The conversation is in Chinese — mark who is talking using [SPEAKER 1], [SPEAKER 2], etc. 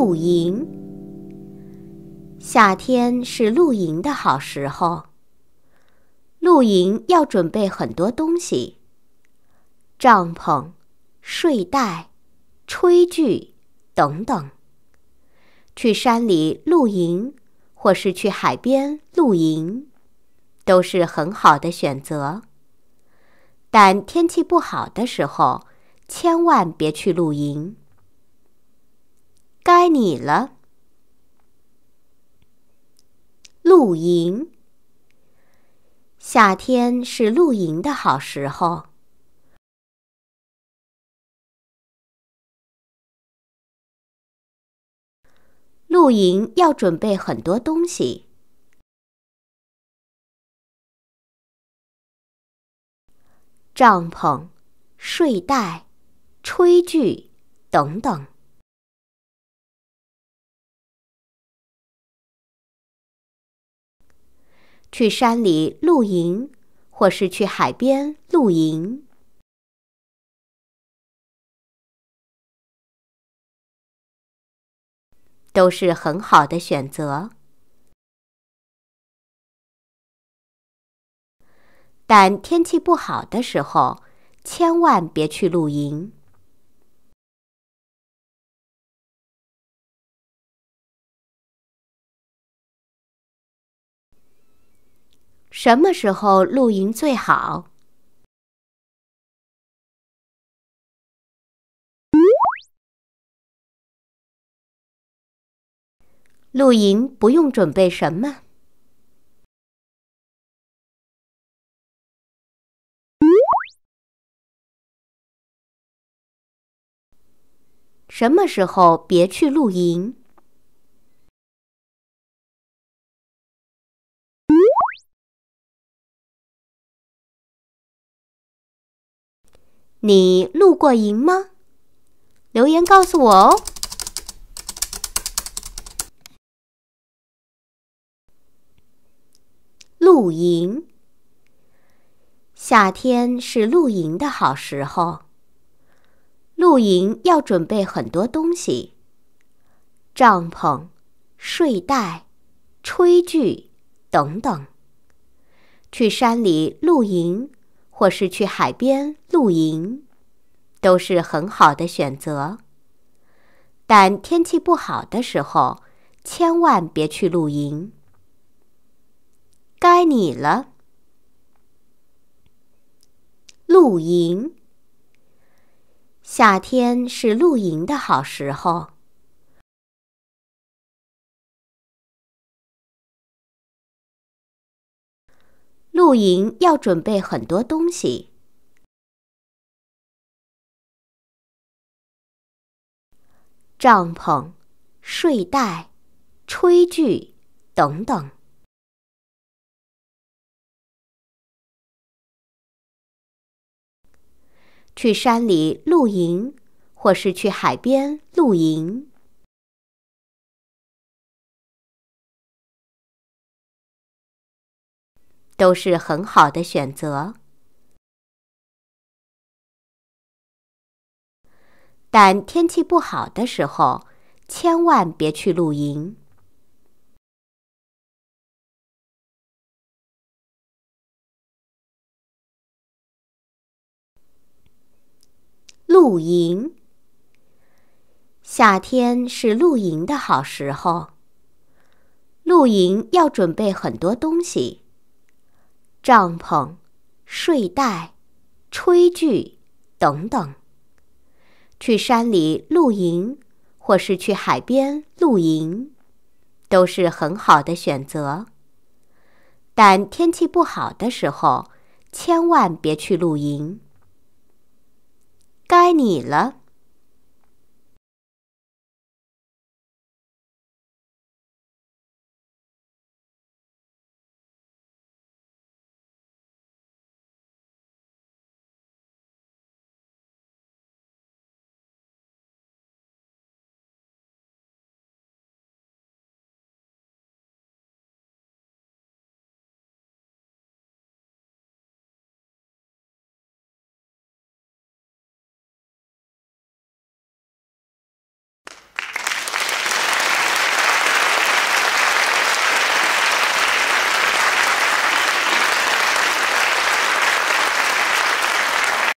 [SPEAKER 1] 露营，夏天是露营的好时候。露营要准备很多东西，帐篷、睡袋、炊具等等。去山里露营，或是去海边露营，都是很好的选择。但天气不好的时候，千万别去露营。该你了。露营，夏天是露营的好时候。
[SPEAKER 2] 露营要准备很多东西：帐篷、睡袋、炊具等等。去山里露营，或是去海边露营，都是很好的选择。但天气不好的时候，千万别去露营。什么时候露营最好？露营不用准备什么？什么时候别去露营？
[SPEAKER 1] 你露过营吗？留言告诉我哦。露营，夏天是露营的好时候。露营要准备很多东西，帐篷、睡袋、炊具等等。去山里露营。或是去海边露营，都是很好的选择。但天气不好的时候，千万别去露营。该你了，露营。夏天是露营的好时候。
[SPEAKER 2] 露营要准备很多东西，帐篷、睡袋、炊具等等。去山里露营，或是去海边露营。都是很好的选择，但天气不好的时候，千万别去露营。
[SPEAKER 1] 露营，夏天是露营的好时候。露营要准备很多东西。帐篷、睡袋、炊具等等，去山里露营或是去海边露营，都是很好的选择。但天气不好的时候，千万别去露营。该你了。